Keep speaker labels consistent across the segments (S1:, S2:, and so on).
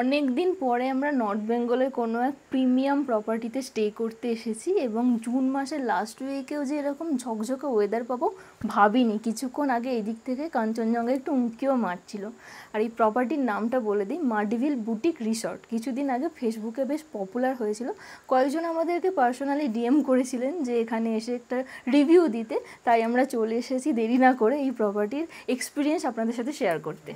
S1: অনেক দিন পরে আমরা নর্থ বেঙ্গলের কোনো এক প্রিমিয়াম প্রপার্টিতে স্টে করতে এসেছি এবং জুন মাসের লাস্ট উইকেও যে এরকম ঝকঝকে ওয়েদার পাবো ভাবিনি কিছুক্ষণ আগে এদিক থেকে কাঞ্চনজঙ্ঘা একটু উঁকিও মারছিল আর এই প্রপার্টির নামটা বলে দিই মাডিভিল বুটিক রিসর্ট কিছুদিন আগে ফেসবুকে বেশ পপুলার হয়েছিল কয়েকজন আমাদেরকে পার্সোনালি ডিএম করেছিলেন যে এখানে এসে একটা রিভিউ দিতে তাই আমরা চলে এসেছি দেরি না করে এই প্রপার্টির এক্সপিরিয়েন্স আপনাদের সাথে শেয়ার করতে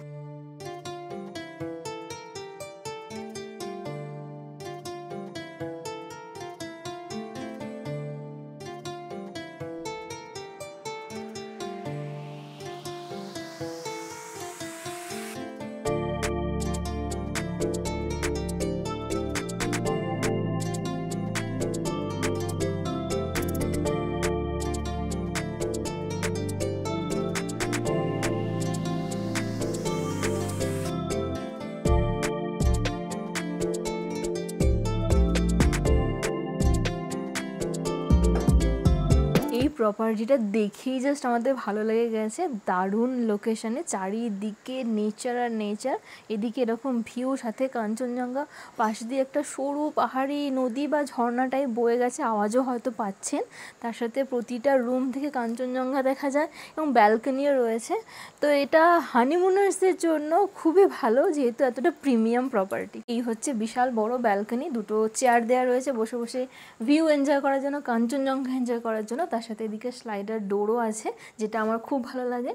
S1: প্রপার্টিটা দেখেই জাস্ট আমাদের ভালো লেগে গেছে দারুণ লোকেশানে চারিদিকে নেচার আর নেচার এদিকে এরকম ভিউ সাথে কাঞ্চনজঙ্ঘা পাশ দিয়ে একটা সরু পাহাড়ি নদী বা ঝর্ণাটাই বয়ে গেছে আওয়াজও হয়তো পাচ্ছেন তার সাথে প্রতিটা রুম থেকে কাঞ্চনজঙ্ঘা দেখা যায় এবং ব্যালকনিও রয়েছে তো এটা হানিমুনার্সদের জন্য খুবই ভালো যেহেতু এতটা প্রিমিয়াম প্রপার্টি এই হচ্ছে বিশাল বড় ব্যালকনি দুটো চেয়ার দেওয়া রয়েছে বসে বসে ভিউ এনজয় করার জন্য কাঞ্চনজঙ্ঘা এনজয় করার জন্য তার সাথে এদিকে স্লাইডার ডোরও আছে যেটা আমার খুব ভালো লাগে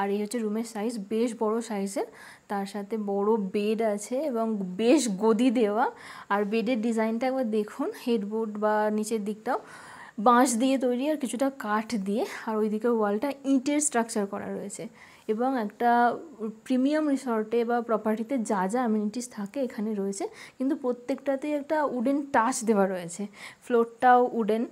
S1: আর এই হচ্ছে রুমের সাইজ বেশ বড় সাইজের তার সাথে বড় বেড আছে এবং বেশ গদি দেওয়া আর বেডের ডিজাইনটা একবার দেখুন হেডবোর্ড বা নিচের দিকটাও বাঁশ দিয়ে তৈরি আর কিছুটা কাঠ দিয়ে আর ওইদিকে ওয়ালটা ইটের স্ট্রাকচার করা রয়েছে এবং একটা প্রিমিয়াম রিসর্টে বা প্রপার্টিতে যা যা অ্যামিনিটিস থাকে এখানে রয়েছে কিন্তু প্রত্যেকটাতেই একটা উডেন টাচ দেওয়া রয়েছে ফ্লোরটাও উডেন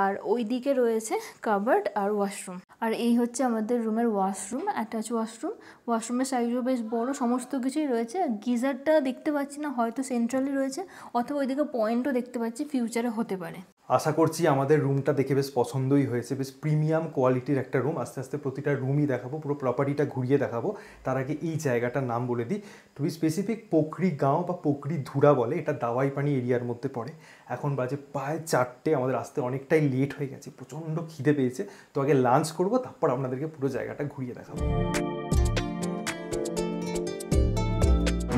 S1: আর ওই দিকে রয়েছে কাবার্ড আর ওয়াশরুম আর এই হচ্ছে আমাদের রুমের ওয়াশরুম অ্যাটাচ ওয়াশরুম ওয়াশরুমের সাইজও বেশ বড় সমস্ত কিছুই রয়েছে গিজারটা দেখতে পাচ্ছি না হয়তো সেন্ট্রালি রয়েছে অথবা ওইদিকে পয়েন্টও দেখতে পাচ্ছি ফিউচারে হতে পারে
S2: আশা করছি আমাদের রুমটা দেখে বেশ পছন্দই হয়েছে বেশ প্রিমিয়াম কোয়ালিটির একটা রুম আস্তে আস্তে প্রতিটা রুমই দেখাবো পুরো প্রপার্টিটা ঘুরিয়ে দেখাবো তার আগে এই জায়গাটার নাম বলে দিই টু বি স্পেসিফিক পোখরি গাঁও বা পোখরি ধুরা বলে এটা দাওয়াই পানি এরিয়ার মধ্যে পড়ে এখন বাজে প্রায় চারটে আমাদের আসতে অনেকটাই লেট হয়ে গেছে প্রচণ্ড খিদে পেয়েছে তো আগে লাঞ্চ করবো তারপর আপনাদেরকে পুরো জায়গাটা ঘুরিয়ে দেখাবো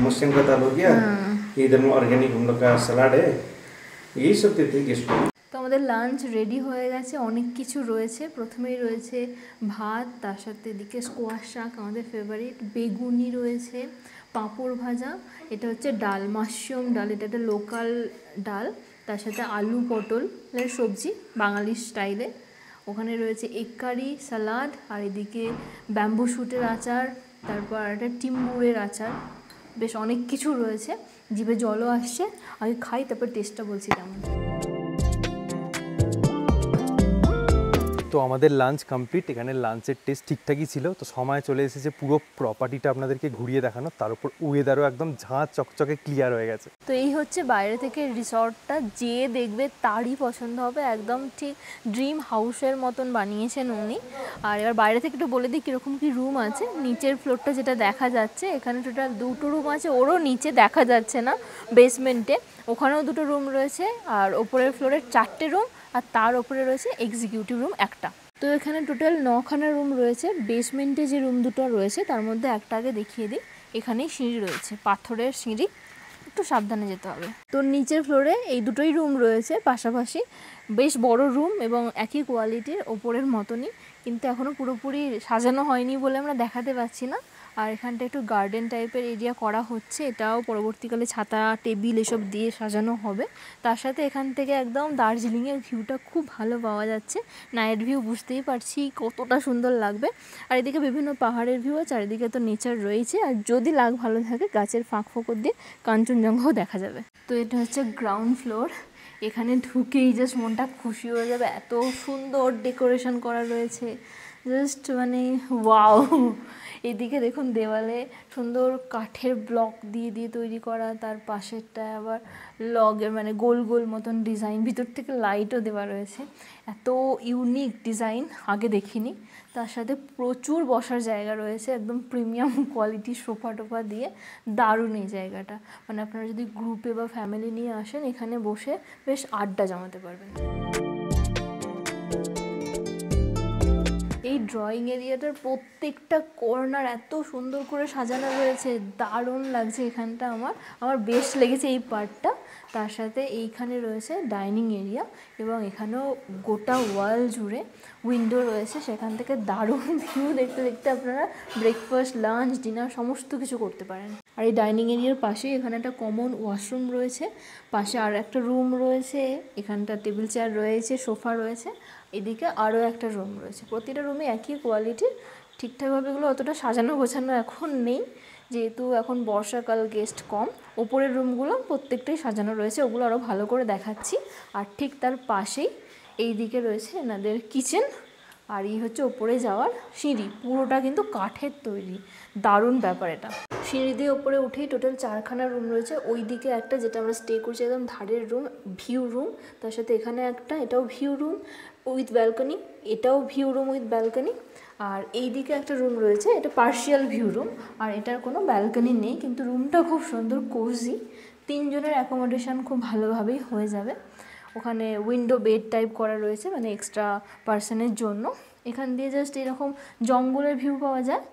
S3: मुस्लिम का दाल हो गया इधर
S1: আমাদের লাঞ্চ রেডি হয়ে গেছে অনেক কিছু রয়েছে প্রথমেই রয়েছে ভাত তার সাথে এদিকে স্কোয়াশ শাক আমাদের ফেভারিট বেগুনি রয়েছে পাঁপড় ভাজা এটা হচ্ছে ডাল মাশরুম ডাল এটা একটা লোকাল ডাল তার সাথে আলু পটল মানে সবজি বাঙালি স্টাইলে ওখানে রয়েছে এগ কারি স্যালাড আর এদিকে ব্যাম্বু শুটের আচার তারপর একটা টিম্বুরের আচার বেশ অনেক কিছু রয়েছে জিভে জলও আসছে আমি খাই তারপর টেস্টটা বলছি কেমন
S2: তো আমাদের লাঞ্চ কমপ্লিট এখানে লাঞ্চের টেস্ট ঠিকঠাকই ছিল তো সময় চলে এসেছে পুরো প্রপার্টিটা আপনাদেরকে ঘুরিয়ে দেখানো তার উপর ওয়েদারও একদম ঝাঁ চকচকে ক্লিয়ার হয়ে গেছে
S1: তো এই হচ্ছে বাইরে থেকে রিসর্টটা যে দেখবে তারই পছন্দ হবে একদম ঠিক ড্রিম হাউসের মতন বানিয়েছেন উনি আর এবার বাইরে থেকে একটু বলে দিই কীরকম কি রুম আছে নিচের ফ্লোরটা যেটা দেখা যাচ্ছে এখানে টোটাল দুটো রুম আছে ওরও নিচে দেখা যাচ্ছে না বেসমেন্টে ওখানেও দুটো রুম রয়েছে আর ওপরের ফ্লোরের চারটে রুম আর তার ওপরে রয়েছে এক্সিকিউটিভ রুম একটা তো এখানে টোটাল নখানা রুম রয়েছে বেসমেন্টে যে রুম দুটো রয়েছে তার মধ্যে একটা আগে দেখিয়ে দিই এখানেই সিঁড়ি রয়েছে পাথরের সিঁড়ি একটু সাবধানে যেতে হবে তো নিচের ফ্লোরে এই দুটোই রুম রয়েছে পাশাপাশি বেশ বড় রুম এবং একই কোয়ালিটির ওপরের মতনই কিন্তু এখনও পুরোপুরি সাজানো হয়নি বলে আমরা দেখাতে পারছি না আর এখানটা একটু গার্ডেন টাইপের এরিয়া করা হচ্ছে এটাও পরবর্তীকালে ছাতা টেবিল এসব দিয়ে সাজানো হবে তার সাথে এখান থেকে একদম দার্জিলিংয়ের ভিউটা খুব ভালো পাওয়া যাচ্ছে নাইট ভিউ বুঝতেই পারছি কতটা সুন্দর লাগবে আর এদিকে বিভিন্ন পাহাড়ের ভিউ আর চারিদিকে তো নেচার রয়েছে আর যদি লাগ ভালো থাকে গাছের ফাঁক ফোঁকর দিয়ে কাঞ্চনজঙ্ঘাও দেখা যাবে তো এটা হচ্ছে গ্রাউন্ড ফ্লোর এখানে ঢুকেই জাস্ট মনটা খুশি হয়ে যাবে এত সুন্দর ডেকোরেশন করা রয়েছে জাস্ট মানে ওয়াও এদিকে দেখুন দেওয়ালে সুন্দর কাঠের ব্লক দিয়ে দিয়ে তৈরি করা তার পাশেরটা আবার লগের মানে গোল গোল মতন ডিজাইন ভিতর থেকে লাইটও দেওয়া রয়েছে এত ইউনিক ডিজাইন আগে দেখিনি তার সাথে প্রচুর বসার জায়গা রয়েছে একদম প্রিমিয়াম কোয়ালিটি সোফা টোফা দিয়ে দারুণ এই জায়গাটা মানে আপনারা যদি গ্রুপে বা ফ্যামিলি নিয়ে আসেন এখানে বসে বেশ আড্ডা জমাতে পারবেন এই ড্রয়িং এরিয়াটার প্রত্যেকটা কর্নার এত সুন্দর করে সাজানো রয়েছে দারুণ লাগছে এখানটা আমার আমার বেশ লেগেছে এই পার্টটা তার সাথে এইখানে রয়েছে ডাইনিং এরিয়া এবং এখানেও গোটা ওয়াল জুড়ে উইন্ডো রয়েছে সেখান থেকে দারুণ ভিউ দেখতে দেখতে আপনারা ব্রেকফাস্ট লাঞ্চ ডিনার সমস্ত কিছু করতে পারেন আর এই ডাইনিং এরিয়ার পাশেই এখানে একটা কমন ওয়াশরুম রয়েছে পাশে আর একটা রুম রয়েছে এখানটা টেবিল চেয়ার রয়েছে সোফা রয়েছে এদিকে আরও একটা রুম রয়েছে প্রতিটা রুমে একই কোয়ালিটির ঠিকঠাকভাবে এগুলো অতটা সাজানো গোছানো এখন নেই যেহেতু এখন বর্ষাকাল গেস্ট কম ওপরের রুমগুলো প্রত্যেকটাই সাজানো রয়েছে ওগুলো আরও ভালো করে দেখাচ্ছি আর ঠিক তার পাশেই এই দিকে রয়েছে এনাদের কিচেন আর এই হচ্ছে ওপরে যাওয়ার সিঁড়ি পুরোটা কিন্তু কাঠের তৈরি দারুণ ব্যাপার এটা সিঁড়ি দিয়ে ওপরে উঠেই টোটাল চারখানা রুম রয়েছে ওই দিকে একটা যেটা আমরা স্টে করছি একদম ধারের রুম ভিউ রুম তার সাথে এখানে একটা এটাও ভিউ রুম উইথ ব্যালকনি এটাও ভিউ রুম উইথ ব্যালকনি আর এই দিকে একটা রুম রয়েছে এটা পার্শিয়াল ভিউ রুম আর এটার কোনো ব্যালকনি নেই কিন্তু রুমটা খুব সুন্দর কোজি তিনজনের অ্যাকোমোডেশান খুব ভালোভাবেই হয়ে যাবে ওখানে উইন্ডো বেড টাইপ করা রয়েছে মানে এক্সট্রা পার্সনের জন্য এখান দিয়ে জাস্ট এরকম জঙ্গলের ভিউ পাওয়া যায়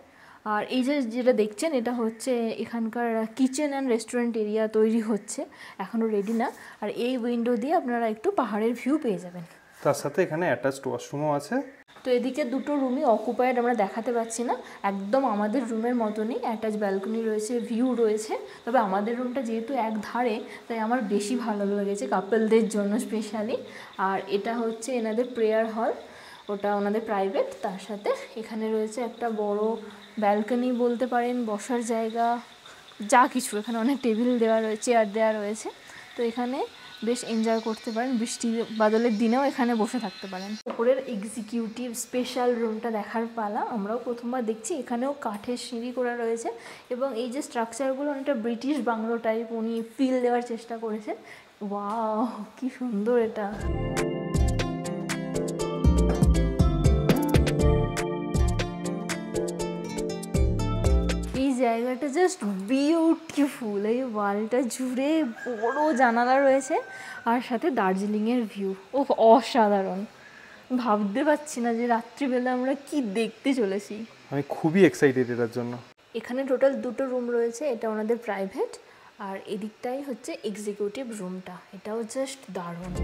S1: আর এই যে যেটা দেখছেন এটা হচ্ছে এখানকার কিচেন অ্যান্ড রেস্টুরেন্ট এরিয়া তৈরি হচ্ছে এখনও রেডি না আর এই উইন্ডো দিয়ে আপনারা একটু পাহাড়ের ভিউ পেয়ে যাবেন
S2: তার সাথে এখানে অ্যাটাচড ওয়াশরুমও আছে
S1: তো এদিকে দুটো রুমই অকুপায়েড আমরা দেখাতে পাচ্ছি না একদম আমাদের রুমের মতনই অ্যাটাচ ব্যালকনি রয়েছে ভিউ রয়েছে তবে আমাদের রুমটা যেহেতু এক ধারে তাই আমার বেশি ভালো লেগেছে কাপলদের জন্য স্পেশালি আর এটা হচ্ছে এনাদের প্রেয়ার হল ওটা ওনাদের প্রাইভেট তার সাথে এখানে রয়েছে একটা বড় ব্যালকনি বলতে পারেন বসার জায়গা যা কিছু এখানে অনেক টেবিল দেওয়া রয়েছে চেয়ার দেওয়া রয়েছে তো এখানে বেশ এনজয় করতে পারেন বৃষ্টি বাদলের দিনেও এখানে বসে থাকতে পারেন উপরের এক্সিকিউটিভ স্পেশাল রুমটা দেখার পালা আমরাও প্রথমবার দেখছি এখানেও কাঠের সিঁড়ি করা রয়েছে এবং এই যে স্ট্রাকচারগুলো অনেকটা ব্রিটিশ বাংলো টাইপ উনি ফিল দেওয়ার চেষ্টা করেছেন ওয়া কি সুন্দর এটা জায়গাটা জাস্ট বিউটিফুল এই ওয়ালটা জুড়ে বড় জানালা রয়েছে আর সাথে দার্জিলিংয়ের ভিউ ও অসাধারণ ভাবতে পারছি না যে রাত্রিবেলা আমরা কি দেখতে চলেছি
S2: আমি খুবই এক্সাইটেড এটার জন্য
S1: এখানে টোটাল দুটো রুম রয়েছে এটা ওনাদের প্রাইভেট আর এদিকটাই হচ্ছে এক্সিকিউটিভ রুমটা এটাও জাস্ট দারুণ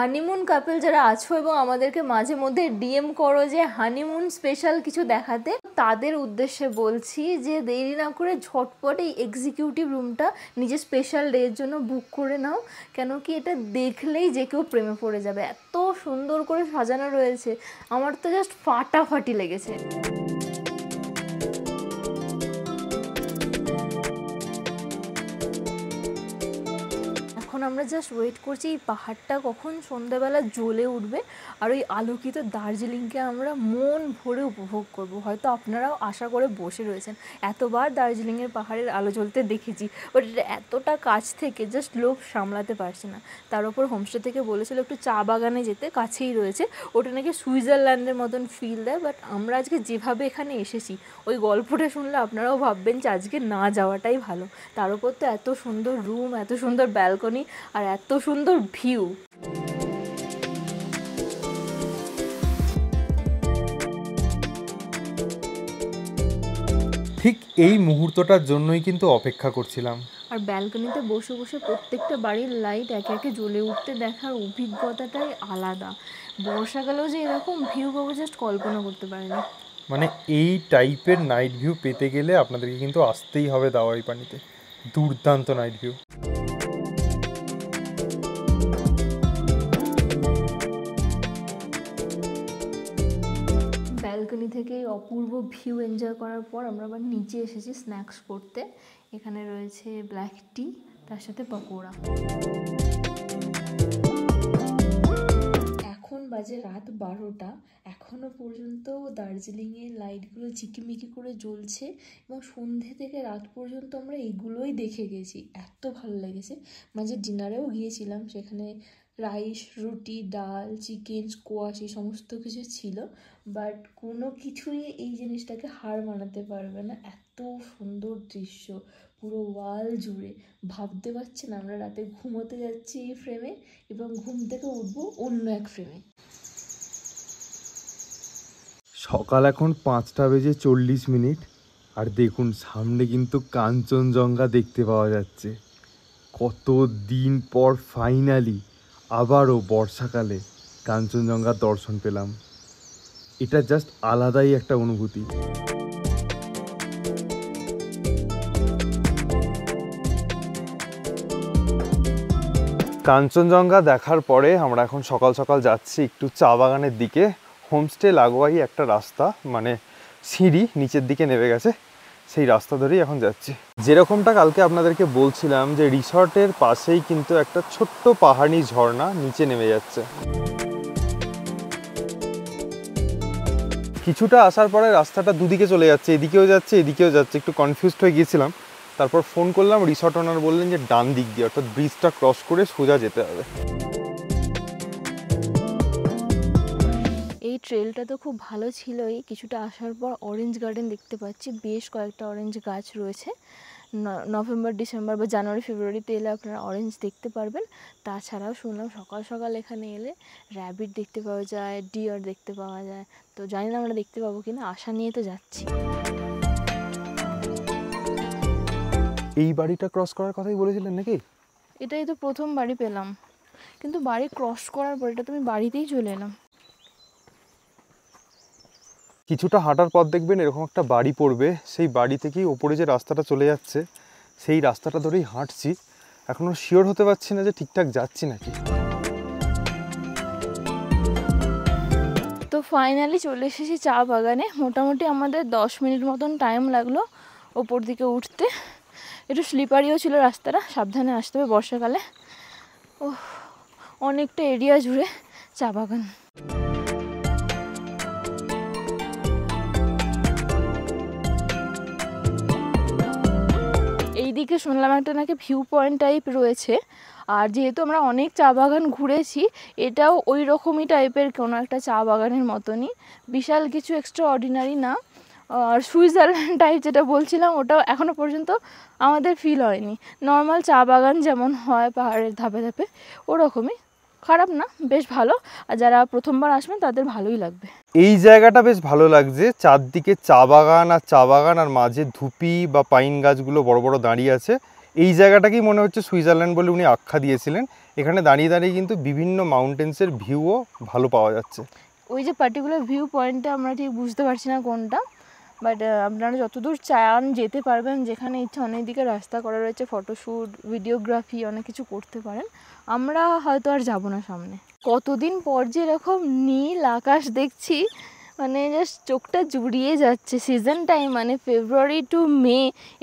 S1: হানিমুন কাপেল যারা আছো এবং আমাদেরকে মাঝে মধ্যে ডিএম করো যে হানিমুন স্পেশাল কিছু দেখাতে তাদের উদ্দেশ্যে বলছি যে দেরি না করে ঝটপট এই এক্সিকিউটিভ রুমটা নিজের স্পেশাল এর জন্য বুক করে নাও কেন কি এটা দেখলেই যে কেউ প্রেমে পড়ে যাবে এত সুন্দর করে সাজানো রয়েছে আমার তো জাস্ট ফাটাফাটি লেগেছে এখন আমরা জাস্ট ওয়েট করছি এই পাহাড়টা কখন সন্ধ্যাবেলা জ্বলে উঠবে আর ওই আলোকিত দার্জিলিংকে আমরা মন ভরে উপভোগ করব হয়তো আপনারাও আশা করে বসে রয়েছেন এতবার দার্জিলিংয়ের পাহাড়ের আলো জ্বলতে দেখেছি বাট এটা এতটা কাছ থেকে জাস্ট লোক সামলাতে পারছে না তার উপর হোমস্টে থেকে বলেছিল একটু চা বাগানে যেতে কাছেই রয়েছে ওটা নাকি সুইজারল্যান্ডের মতন ফিল দেয় বাট আমরা আজকে যেভাবে এখানে এসেছি ওই গল্পটা শুনলে আপনারাও ভাববেন যে আজকে না যাওয়াটাই ভালো তার উপর তো এত সুন্দর রুম এত সুন্দর ব্যালকনি আর এত সুন্দর ভিউ
S2: ঠিক এই মুহূর্তটার জন্যই কিন্তু অপেক্ষা করছিলাম
S1: আর ব্যালকনিতে বসে বসে প্রত্যেকটা বাড়ির লাইট একে একে জ্বলে উঠতে দেখার অভিজ্ঞতাটাই আলাদা বর্ষাকালেও যে এরকম ভিউ পাবো জাস্ট কল্পনা করতে পারিনি
S2: মানে এই টাইপের নাইট ভিউ পেতে গেলে আপনাদেরকে কিন্তু আসতেই হবে দাওয়াই পানিতে দুর্দান্ত নাইট ভিউ
S1: ব্যালকনি থেকে অপূর্ব ভিউ এনজয় করার পর আমরা আবার নিচে এসেছি স্ন্যাক্স করতে এখানে রয়েছে ব্ল্যাক টি তার সাথে পকোড়া এখন বাজে রাত বারোটা এখনও পর্যন্ত দার্জিলিংয়ের লাইটগুলো চিকিমিকি করে জ্বলছে এবং সন্ধে থেকে রাত পর্যন্ত আমরা এগুলোই দেখে গেছি এত ভালো লেগেছে মাঝে ডিনারেও গিয়েছিলাম সেখানে রাইস রুটি ডাল চিকেন স্কোয়াশ এই সমস্ত কিছু ছিল বাট কোনো কিছুই এই জিনিসটাকে হার মানাতে পারবে না এত সুন্দর দৃশ্য পুরো ওয়াল জুড়ে ভাবতে পারছেন না আমরা রাতে ঘুমোতে যাচ্ছি এই ফ্রেমে এবং ঘুম থেকে উঠবো অন্য এক ফ্রেমে
S2: সকাল এখন পাঁচটা বেজে চল্লিশ মিনিট আর দেখুন সামনে কিন্তু কাঞ্চনজঙ্ঘা দেখতে পাওয়া যাচ্ছে কত দিন পর ফাইনালি আবারও বর্ষাকালে কাঞ্চনজঙ্ঘার দর্শন পেলাম এটা জাস্ট আলাদাই একটা অনুভূতি কাঞ্চনজঙ্ঘা দেখার পরে আমরা এখন সকাল সকাল যাচ্ছি একটু চা বাগানের দিকে হোমস্টে লাগোয়াই একটা রাস্তা মানে সিঁড়ি নিচের দিকে নেমে গেছে সেই রাস্তা ধরেই এখন যাচ্ছি যেরকমটা কালকে আপনাদেরকে বলছিলাম যে রিসর্টের পাশেই কিন্তু একটা ছোট্ট পাহাড়ি ঝর্ণা নিচে নেমে যাচ্ছে কিছুটা আসার পরে রাস্তাটা দুদিকে চলে যাচ্ছে এদিকেও যাচ্ছে এদিকেও যাচ্ছে একটু কনফিউজড হয়ে গিয়েছিলাম তারপর ফোন করলাম রিসর্ট ওনার বললেন যে ডান দিক দিয়ে অর্থাৎ ব্রিজটা ক্রস করে সোজা যেতে হবে
S1: ট্রেলটা তো খুব ভালো ছিলই কিছুটা আসার পর অরেঞ্জ গার্ডেন দেখতে পাচ্ছি বেশ কয়েকটা অরেঞ্জ গাছ রয়েছে নভেম্বর ডিসেম্বর বা জানুয়ারি ফেব্রুয়ারিতে এলে আপনারা অরেঞ্জ দেখতে পারবেন তাছাড়াও শুনলাম সকাল সকাল এখানে এলে র্যাবিট দেখতে পাওয়া যায় ডিয়ার দেখতে পাওয়া যায় তো জানি না আমরা দেখতে পাবো কিনা আশা নিয়ে তো যাচ্ছি
S2: এই বাড়িটা ক্রস করার কথাই বলেছিলেন নাকি
S1: এটাই তো প্রথম বাড়ি পেলাম কিন্তু বাড়ি ক্রস করার পর এটা তুমি বাড়িতেই চলে এলাম
S2: কিছুটা হাঁটার পথ দেখবেন এরকম একটা বাড়ি পড়বে সেই বাড়ি থেকেই ওপরে যে রাস্তাটা চলে যাচ্ছে সেই রাস্তাটা ধরেই হাঁটছি এখনও শিওর হতে পারছি না যে ঠিকঠাক যাচ্ছি নাকি
S1: তো ফাইনালি চলে এসেছি চা বাগানে মোটামুটি আমাদের দশ মিনিট মতন টাইম লাগলো ওপর দিকে উঠতে একটু স্লিপারিও ছিল রাস্তাটা সাবধানে আসতে হবে বর্ষাকালে ও অনেকটা এরিয়া জুড়ে চা বাগান এদিকে শুনলাম একটা নাকি ভিউ পয়েন্ট টাইপ রয়েছে আর যেহেতু আমরা অনেক চা বাগান ঘুরেছি এটাও ওই রকমই টাইপের কোনো একটা চা বাগানের মতনই বিশাল কিছু এক্সট্রা অর্ডিনারি না আর সুইজারল্যান্ড টাইপ যেটা বলছিলাম ওটাও এখনও পর্যন্ত আমাদের ফিল হয়নি নর্মাল চা বাগান যেমন হয় পাহাড়ের ধাপে ধাপে ওরকমই খারাপ না বেশ ভালো আর যারা প্রথমবার আসবেন তাদের ভালোই লাগবে
S2: এই জায়গাটা বেশ ভালো লাগছে চারদিকে চা বাগান আর চা বাগান আর মাঝে ধুপি বা পাইন গাছগুলো বড় বড় দাঁড়িয়ে আছে এই জায়গাটাকেই মনে হচ্ছে সুইজারল্যান্ড বলে উনি আখ্যা দিয়েছিলেন এখানে দাঁড়িয়ে দাঁড়িয়ে কিন্তু বিভিন্ন মাউন্টেন্সের ভিউও ভালো পাওয়া যাচ্ছে
S1: ওই যে পার্টিকুলার ভিউ পয়েন্টটা আমরা ঠিক বুঝতে পারছি না কোনটা বাট uh, আপনারা যতদূর চান যেতে পারবেন যেখানে ইচ্ছা অনেক দিকে রাস্তা করা রয়েছে ফটোশ্যুট ভিডিওগ্রাফি অনেক কিছু করতে পারেন আমরা হয়তো আর যাব না সামনে কতদিন পর যে এরকম নীল আকাশ দেখছি মানে জাস্ট চোখটা জুড়িয়ে যাচ্ছে সিজন টাইম মানে ফেব্রুয়ারি টু মে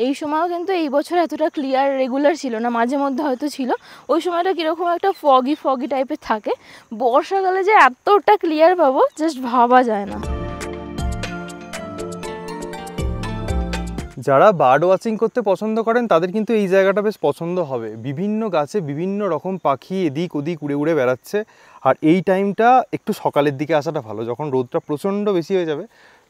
S1: এই সময়ও কিন্তু এই বছর এতটা ক্লিয়ার রেগুলার ছিল না মাঝে মধ্যে হয়তো ছিল ওই সময়টা কীরকম একটা ফগি ফগি টাইপের থাকে বর্ষাকালে যে এতটা ক্লিয়ার পাবো জাস্ট ভাবা যায় না
S2: যারা বার্ড ওয়াচিং করতে পছন্দ করেন তাদের কিন্তু এই জায়গাটা বেশ পছন্দ হবে বিভিন্ন গাছে বিভিন্ন রকম পাখি এদিক ওদিক উড়ে উড়ে বেড়াচ্ছে আর এই টাইমটা একটু সকালের দিকে আসাটা ভালো যখন রোদটা প্রচণ্ড বেশি হয়ে যাবে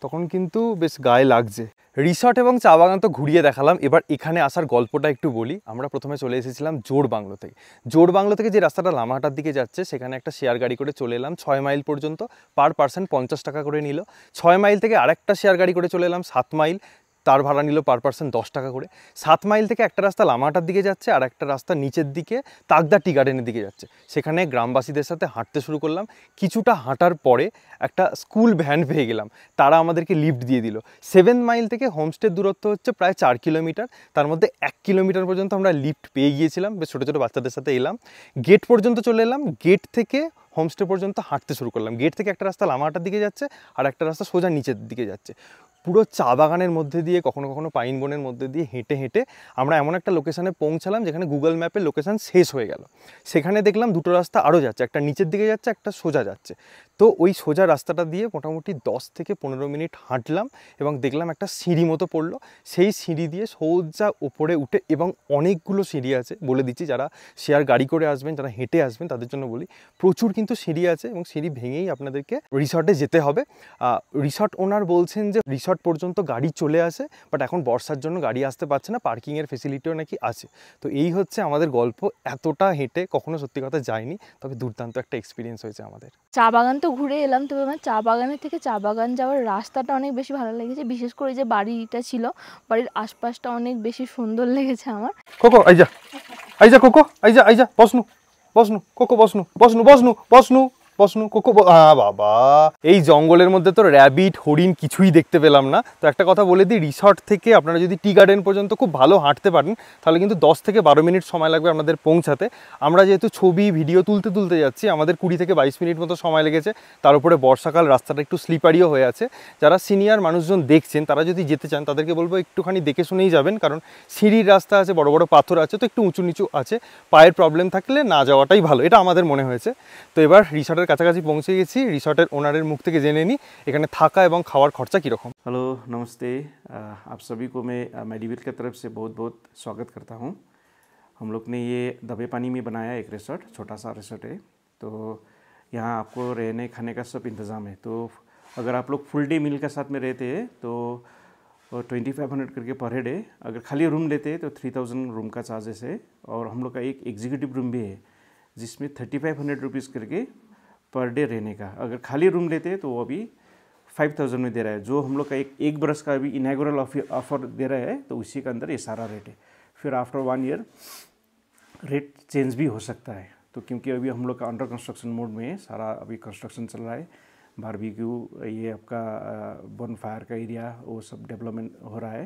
S2: তখন কিন্তু বেশ গায়ে লাগছে রিসর্ট এবং চা বাগান তো ঘুরিয়ে দেখালাম এবার এখানে আসার গল্পটা একটু বলি আমরা প্রথমে চলে এসেছিলাম জোর বাংলো থেকে জোর বাংলো থেকে যে রাস্তাটা লামাহাটার দিকে যাচ্ছে সেখানে একটা শেয়ার গাড়ি করে চলে এলাম ছয় মাইল পর্যন্ত পার পারসেন্ট পঞ্চাশ টাকা করে নিল ছয় মাইল থেকে আরেকটা শেয়ার গাড়ি করে চলে এলাম সাত মাইল তার ভাড়া নিল পার পার্সন দশ টাকা করে সাত মাইল থেকে একটা রাস্তা লামাটার দিকে যাচ্ছে আর একটা রাস্তা নিচের দিকে তাকদা টি গার্ডেনের দিকে যাচ্ছে সেখানে গ্রামবাসীদের সাথে হাঁটতে শুরু করলাম কিছুটা হাঁটার পরে একটা স্কুল ভ্যান পেয়ে গেলাম তারা আমাদেরকে লিফট দিয়ে দিল সেভেন মাইল থেকে হোমস্টের দূরত্ব হচ্ছে প্রায় চার কিলোমিটার তার মধ্যে এক কিলোমিটার পর্যন্ত আমরা লিফট পেয়ে গিয়েছিলাম বেশ ছোটো ছোটো বাচ্চাদের সাথে এলাম গেট পর্যন্ত চলে এলাম গেট থেকে হোমস্টে পর্যন্ত হাঁটতে শুরু করলাম গেট থেকে একটা রাস্তা লামাহাটার দিকে যাচ্ছে আর একটা রাস্তা সোজা নিচের দিকে যাচ্ছে পুরো চা বাগানের মধ্যে দিয়ে কখনো কখনো পাইন বনের মধ্যে দিয়ে হেঁটে হেঁটে আমরা এমন একটা লোকেশানে পৌঁছালাম যেখানে গুগল ম্যাপের লোকেশান শেষ হয়ে গেল সেখানে দেখলাম দুটো রাস্তা আরও যাচ্ছে একটা নিচের দিকে যাচ্ছে একটা সোজা যাচ্ছে তো ওই সোজা রাস্তাটা দিয়ে মোটামুটি 10 থেকে পনেরো মিনিট হাঁটলাম এবং দেখলাম একটা সিঁড়ি মতো পড়লো সেই সিঁড়ি দিয়ে সোজা ওপরে উঠে এবং অনেকগুলো সিঁড়ি আছে বলে দিচ্ছি যারা শেয়ার গাড়ি করে আসবেন যারা হেঁটে আসবেন তাদের জন্য বলি প্রচুর কিন্তু সিঁড়ি আছে এবং সিঁড়ি ভেঙেই আপনাদেরকে রিসর্টে যেতে হবে রিসর্ট ওনার বলছেন যে রিসর্ট পর্যন্ত গাড়ি চলে আসে বাট এখন বর্ষার জন্য গাড়ি আসতে পারছে না পার্কিংয়ের ফেসিলিটিও নাকি আছে তো এই হচ্ছে আমাদের গল্প এতটা হেঁটে কখনো সত্যি কথা যায়নি তবে দুর্দান্ত একটা এক্সপিরিয়েন্স হয়েছে আমাদের
S1: চা বাগান তো ঘুরে এলাম তবে আমার চা বাগানের থেকে চা বাগান যাওয়ার রাস্তাটা অনেক বেশি ভালো লেগেছে বিশেষ করে যে বাড়িটা ছিল বাড়ির আশপাশটা অনেক বেশি সুন্দর লেগেছে আমার
S2: কোকো আইজা আইজা কোকো আইজা আইজা বসনু বসনু কোকো বসনু বসনু বসনু বসনু প্রশ্ন কোকো বাবা এই জঙ্গলের মধ্যে তো র্যাবিট হরিণ কিছুই দেখতে পেলাম না তো একটা কথা বলে দিই রিসর্ট থেকে আপনারা যদি টি গার্ডেন পর্যন্ত খুব ভালো হাঁটতে পারেন তাহলে কিন্তু দশ থেকে বারো মিনিট সময় লাগবে আপনাদের পৌঁছাতে আমরা যেহেতু ছবি ভিডিও তুলতে তুলতে যাচ্ছি আমাদের কুড়ি থেকে বাইশ মিনিট মতো সময় লেগেছে তার উপরে বর্ষাকাল রাস্তাটা একটু স্লিপারিও হয়ে আছে যারা সিনিয়র মানুষজন দেখছেন তারা যদি যেতে চান তাদেরকে বলবো একটুখানি দেখে শুনেই যাবেন কারণ সিঁড়ির রাস্তা আছে বড় বড় পাথর আছে তো একটু উঁচু নিচু আছে পায়ের প্রবলেম থাকলে না যাওয়াটাই ভালো এটা আমাদের মনে হয়েছে তো এবার রিসর্টের রিসর্টের কাছাকাছি পৌঁছে গেছি রিসর্টের मुख মুখ जेने জেনে নিই এখানে থাকা
S3: এবং খাওয়ার খরचा কীরকম आप सभी को मैं मेडिविल की तरफ से बहुत बहुत स्वागत करता हूँ हम लोग ने ये दबे पानी में बनाया एक रिसोर्ट छोटा सा रिसोर्ट है तो यहाँ आपको रहने खाने का सब इंतज़ाम है तो अगर आप लोग फुल डे मील के साथ में रहते हैं तो और ट्वेंटी फाइव हंड्रेड करके पर हेड है अगर खाली रूम लेते हैं तो थ्री थाउजेंड रूम का चार्जेस है और हम लोग का एक एग्जीक्यूटिव रूम भी है जिसमें थर्टी फाइव हंड्रेड रुपीज़ करके पर डे रहने का अगर खाली रूम लेते हैं तो वो अभी फाइव थाउजेंड में दे रहा है जो हम लोग का एक एक बरस का अभी इनाग्रल ऑफर दे रहा है तो उसी के अंदर ये सारा रेट है फिर after one year rate change भी हो सकता है तो क्योंकि अभी हम लोग का अंडर कंस्ट्रक्शन मोड में है सारा अभी कंस्ट्रक्शन चल रहा है बारबेक्यू ये आपका बन फायर का एरिया वो सब डेवलपमेंट हो रहा है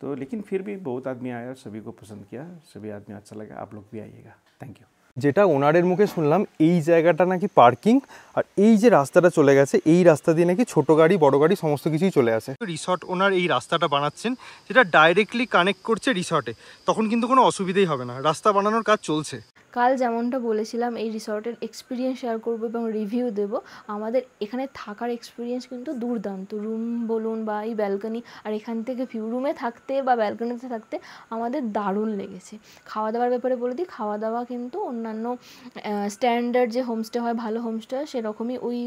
S3: तो लेकिन फिर भी बहुत आदमी आया सभी को पसंद किया सभी आदमी अच्छा लगा आप लोग भी आइएगा थैंक यू
S2: যেটা ওনারের মুখে শুনলাম এই জায়গাটা নাকি পার্কিং আর এই যে রাস্তাটা চলে গেছে এই রাস্তা দিয়ে নাকি ছোট গাড়ি বড় গাড়ি সমস্ত কিছুই চলে আসে রিসর্ট ওনার এই রাস্তাটা বানাচ্ছেন যেটা ডাইরেক্টলি কানেক্ট করছে রিসর্টে তখন কিন্তু কোনো অসুবিধেই হবে না রাস্তা বানানোর কাজ চলছে
S1: কাল যেমনটা বলেছিলাম এই রিসর্টের এক্সপিরিয়েন্স শেয়ার করব এবং রিভিউ দেব আমাদের এখানে থাকার এক্সপিরিয়েন্স কিন্তু দুর্দান্ত রুম বলুন বা এই ব্যালকনি আর এখান থেকে ভিউ রুমে থাকতে বা ব্যালকনিতে থাকতে আমাদের দারুণ লেগেছে খাওয়া দাওয়ার ব্যাপারে বলে দিই খাওয়া দাওয়া কিন্তু অন্যান্য স্ট্যান্ডার্ড যে হোমস্টে হয় ভালো হোমস্টে হয় সেরকমই ওই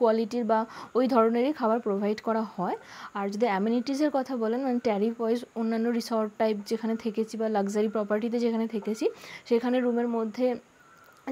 S1: কোয়ালিটির বা ওই ধরনেরই খাবার প্রোভাইড করা হয় আর যদি অ্যামিনিটিসের কথা বলেন মানে ট্যারিফ ওয়াইজ অন্যান্য রিসর্ট টাইপ যেখানে থেকেছি বা লাক্সারি প্রপার্টিতে যেখানে থেকেছি সেখানে রুমের মধ্যে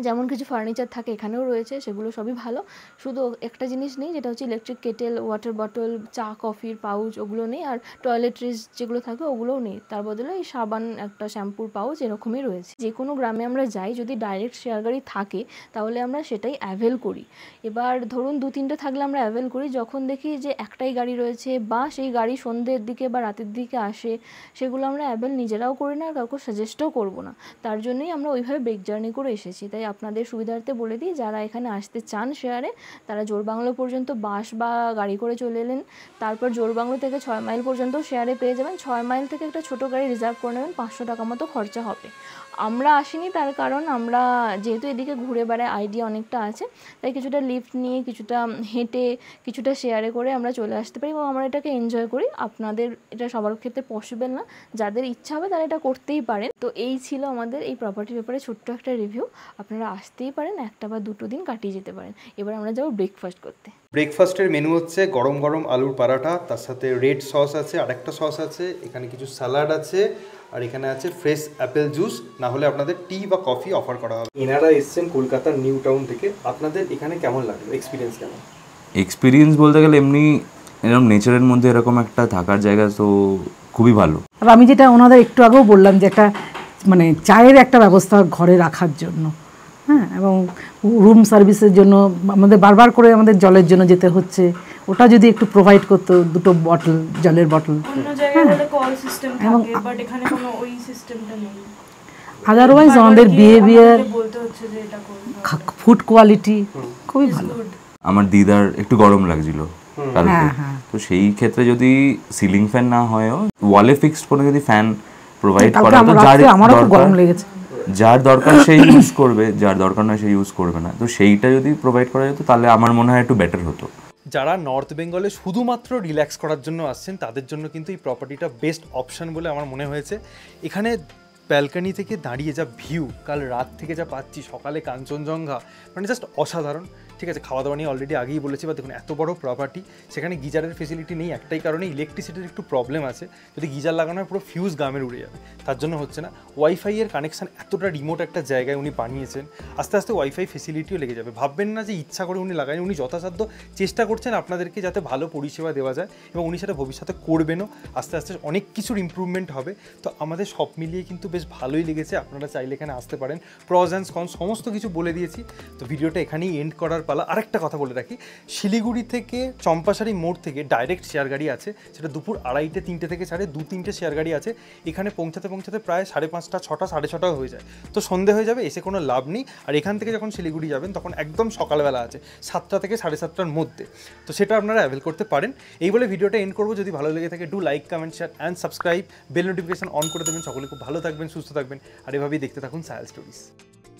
S1: যেমন কিছু ফার্নিচার থাকে এখানেও রয়েছে সেগুলো সবই ভালো শুধু একটা জিনিস নেই যেটা হচ্ছে ইলেকট্রিক কেটেল ওয়াটার বটল চা কফির পাউচ ওগুলো নেই আর টয়লেট্রিজ যেগুলো থাকে ওগুলোও নেই তার বদলে এই সাবান একটা শ্যাম্পুর পাউচ এরকমই রয়েছে যে কোনো গ্রামে আমরা যাই যদি ডাইরেক্ট শেয়ার গাড়ি থাকে তাহলে আমরা সেটাই অ্যাভেল করি এবার ধরুন দু তিনটে থাকলে আমরা অ্যাভেল করি যখন দেখি যে একটাই গাড়ি রয়েছে বা সেই গাড়ি সন্ধ্যের দিকে বা রাতের দিকে আসে সেগুলো আমরা অ্যাভেল নিজেরাও করি না আর কাউকে সাজেস্টও করবো না তার জন্যই আমরা ওইভাবে ব্রেক জার্নি করে এসেছি তাই আপনাদের সুবিধার্থে বলে দিই যারা এখানে আসতে চান শেয়ারে তারা জোরবাংলো পর্যন্ত বাস বা গাড়ি করে চলে এলেন তারপর জোরবাংলো থেকে ছয় মাইল পর্যন্ত শেয়ারে পেয়ে যাবেন ছয় মাইল থেকে একটা ছোটো গাড়ি রিজার্ভ করে নেবেন পাঁচশো টাকা মতো খরচা হবে আমরা আসিনি তার কারণ আমরা যেহেতু এদিকে ঘুরে বেড়ায় আইডিয়া অনেকটা আছে তাই কিছুটা লিফট নিয়ে কিছুটা হেঁটে কিছুটা শেয়ারে করে আমরা চলে আসতে পারি এবং আমরা এটাকে এনজয় করি আপনাদের এটা সবার ক্ষেত্রে পসিবল না যাদের ইচ্ছা হবে তারা এটা করতেই পারেন তো এই ছিল আমাদের এই প্রপার্টির ব্যাপারে ছোট্ট একটা রিভিউ আপনারা আসতেই পারেন একটা বা দুটো দিন কাটিয়ে যেতে পারেন এবার আমরা যাবো ব্রেকফাস্ট করতে
S2: ব্রেকফাস্টের মেনু হচ্ছে গরম গরম আলুর পারাটা তার সাথে রেড সস আছে আর একটা সস আছে এখানে কিছু স্যালাড আছে আর এখানে আছে ফ্রেশ অ্যাপেল জুস না হলে আপনাদের টি বা কফি অফার করা হবে এনারা এসছেন কলকাতার নিউ টাউন থেকে আপনাদের এখানে কেমন লাগলো এক্সপিরিয়েন্স কেমন
S3: এক্সপিরিয়েন্স বলতে গেলে এমনি এরকম নেচারের মধ্যে এরকম একটা থাকার জায়গা তো খুবই ভালো
S1: আর আমি যেটা ওনাদের একটু আগেও বললাম যে একটা মানে চায়ের একটা ব্যবস্থা ঘরে রাখার জন্য হ্যাঁ এবং রুম সার্ভিসের জন্য আমাদের বারবার করে আমাদের জলের জন্য যেতে হচ্ছে ওটা যদি একটু প্রোভাইড করতো দুটো বটল জলের বটল হ্যাঁ, এবং আদারওয়াইজ আমাদের বিহেভিয়ার ফুড কোয়ালিটি খুবই ভালো
S3: আমার দিদার একটু গরম লাগছিল
S1: হ্যাঁ, হ্যাঁ।
S3: তো সেই ক্ষেত্রে যদি সিলিং ফ্যান না হয় ওয়ালে ফিক্সড কোনো যদি ফ্যান প্রোভাইড করা তো যার গরম লেগেছে যার দরকার সেই ইউজ করবে যার দরকার নয় সেই ইউজ করবে না তো সেইটা যদি প্রোভাইড করা যেত তাহলে আমার মনে হয় একটু বেটার হতো
S2: যারা নর্থ বেঙ্গলে শুধুমাত্র রিল্যাক্স করার জন্য আসছেন তাদের জন্য কিন্তু এই প্রপার্টিটা বেস্ট অপশান বলে আমার মনে হয়েছে এখানে ব্যালকানি থেকে দাঁড়িয়ে যা ভিউ কাল রাত থেকে যা পাচ্ছি সকালে কাঞ্চনজঙ্ঘা মানে জাস্ট অসাধারণ ঠিক আছে খাওয়া দাওয়া নিয়ে অলরেডি আগেই বলেছি বা দেখুন এত বড় প্রপার্টি সেখানে গিজারের ফেসিলিটি নেই একটাই কারণে ইলেকট্রিসিটির একটু প্রবলেম আছে যদি গিজার লাগানো হয় পুরো ফিউজ গামের উড়ে যাবে তার জন্য হচ্ছে না ওয়াইফাইয়ের কানেকশান এতটা রিমোট একটা জায়গায় উনি বানিয়েছেন আস্তে আস্তে ওয়াইফাই ফেসিলিটিও লেগে যাবে ভাববেন না যে ইচ্ছা করে উনি লাগায় উনি যথাসাধ্য চেষ্টা করছেন আপনাদেরকে যাতে ভালো পরিষেবা দেওয়া যায় এবং উনি সেটা ভবিষ্যতে করবেনও আস্তে আস্তে অনেক কিছুর ইম্প্রুভমেন্ট হবে তো আমাদের সব মিলিয়ে কিন্তু বেশ ভালোই লেগেছে আপনারা চাইলে এখানে আসতে পারেন প্রজ অ্যান্ড কন সমস্ত কিছু বলে দিয়েছি তো ভিডিওটা এখানেই এন্ড করার পালা আরেকটা কথা বলে রাখি শিলিগুড়ি থেকে চম্পাশারি মোড় থেকে ডাইরেক্ট শেয়ার গাড়ি আছে সেটা দুপুর আড়াইটে তিনটে থেকে সাড়ে দু তিনটে শেয়ার গাড়ি আছে এখানে পৌঁছাতে পৌঁছাতে প্রায় সাড়ে পাঁচটা ছটা সাড়ে ছটাও হয়ে যায় তো সন্ধে হয়ে যাবে এসে কোনো লাভ নেই আর এখান থেকে যখন শিলিগুড়ি যাবেন তখন একদম সকালবেলা আছে সাতটা থেকে সাড়ে সাতটার মধ্যে তো সেটা আপনারা অ্যাভেল করতে পারেন এই বলে ভিডিওটা এন্ড করবো যদি ভালো লেগে থাকে do like comment share and subscribe bell notification on করে দেবেন সকলে খুব ভালো থাকবেন সুস্থ থাকবেন আর এভাবেই দেখতে থাকুন সায়াল স্টোরিজ